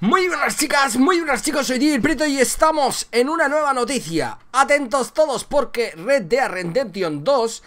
Muy buenas chicas, muy buenas chicos, soy El Prito y estamos en una nueva noticia Atentos todos porque Red Dead Redemption 2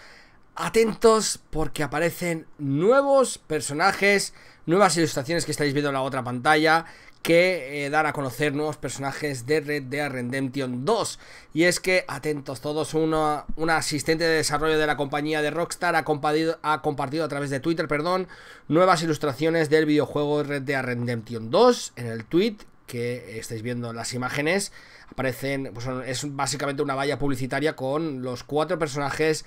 atentos porque aparecen nuevos personajes, nuevas ilustraciones que estáis viendo en la otra pantalla que eh, dan a conocer nuevos personajes de Red Dead Redemption 2. Y es que, atentos todos, una, asistente de desarrollo de la compañía de Rockstar ha compartido, ha compartido a través de Twitter perdón, nuevas ilustraciones del videojuego Red Dead Redemption 2 en el tweet que eh, estáis viendo las imágenes. Aparecen, pues, es básicamente una valla publicitaria con los cuatro personajes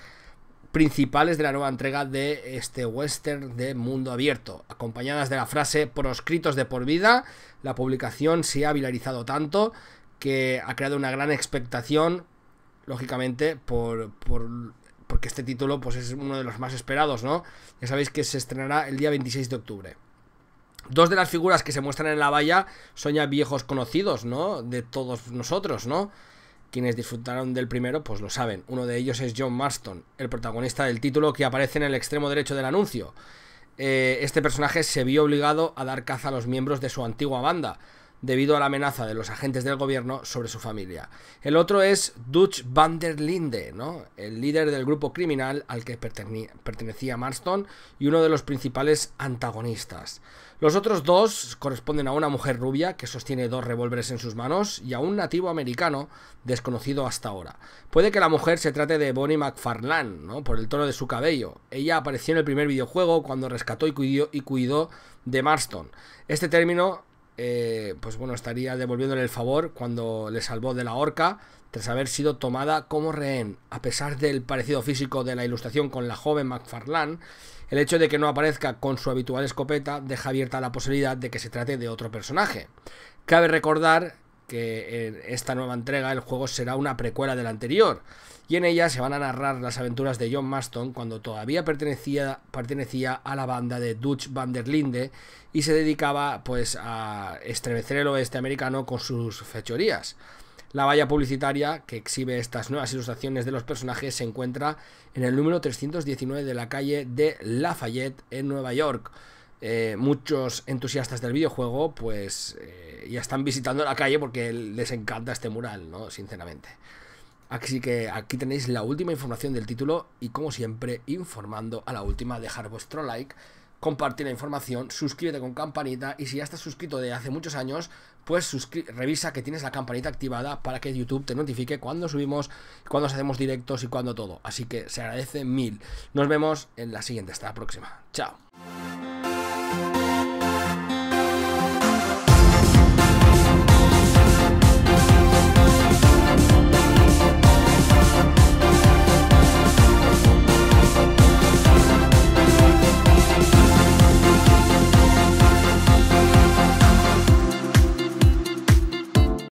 principales de la nueva entrega de este western de mundo abierto, acompañadas de la frase proscritos de por vida, la publicación se ha viralizado tanto que ha creado una gran expectación, lógicamente, por, porque este título pues, es uno de los más esperados, ¿no? Ya sabéis que se estrenará el día 26 de octubre. Dos de las figuras que se muestran en la valla son ya viejos conocidos, ¿no? De todos nosotros, ¿no? Quienes disfrutaron del primero, pues lo saben. Uno de ellos es John Marston, el protagonista del título que aparece en el extremo derecho del anuncio. Eh, este personaje se vio obligado a dar caza a los miembros de su antigua banda, debido a la amenaza de los agentes del gobierno sobre su familia. El otro es Dutch van der Linde, ¿no? el líder del grupo criminal al que pertenecía Marston y uno de los principales antagonistas. Los otros dos corresponden a una mujer rubia que sostiene dos revólveres en sus manos y a un nativo americano desconocido hasta ahora. Puede que la mujer se trate de Bonnie McFarlane, ¿no? por el tono de su cabello. Ella apareció en el primer videojuego cuando rescató y cuidó de Marston. Este término eh, pues bueno, estaría devolviéndole el favor cuando le salvó de la horca tras haber sido tomada como rehén. A pesar del parecido físico de la ilustración con la joven MacFarlane, el hecho de que no aparezca con su habitual escopeta deja abierta la posibilidad de que se trate de otro personaje. Cabe recordar que en esta nueva entrega el juego será una precuela del anterior, y en ella se van a narrar las aventuras de John Maston cuando todavía pertenecía, pertenecía a la banda de Dutch van der Linde y se dedicaba pues a estremecer el oeste americano con sus fechorías. La valla publicitaria que exhibe estas nuevas ilustraciones de los personajes se encuentra en el número 319 de la calle de Lafayette en Nueva York. Eh, muchos entusiastas del videojuego pues eh, ya están visitando la calle porque les encanta este mural, ¿no? Sinceramente. Así que aquí tenéis la última información del título y como siempre informando a la última, dejar vuestro like, compartir la información, suscríbete con campanita y si ya estás suscrito de hace muchos años, pues revisa que tienes la campanita activada para que YouTube te notifique cuando subimos, cuando hacemos directos y cuando todo. Así que se agradece mil. Nos vemos en la siguiente, hasta la próxima. Chao.